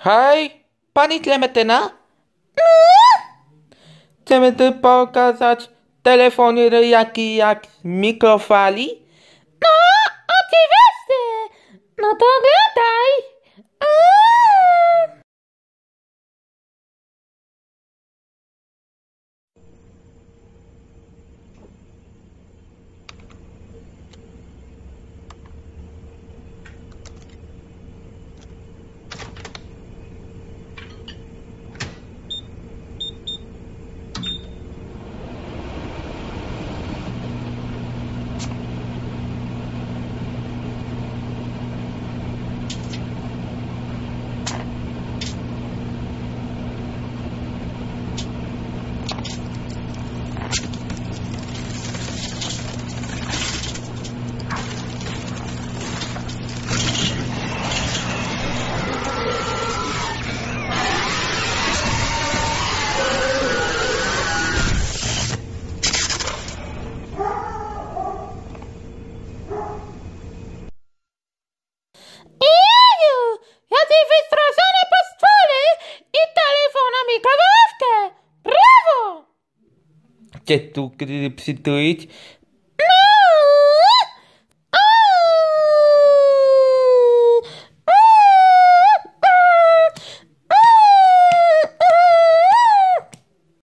Hej, pani Klemetyna? Chcemy tu pokazać telefon jaki jak mikrofali? No, oczywiście. štětu, kdy při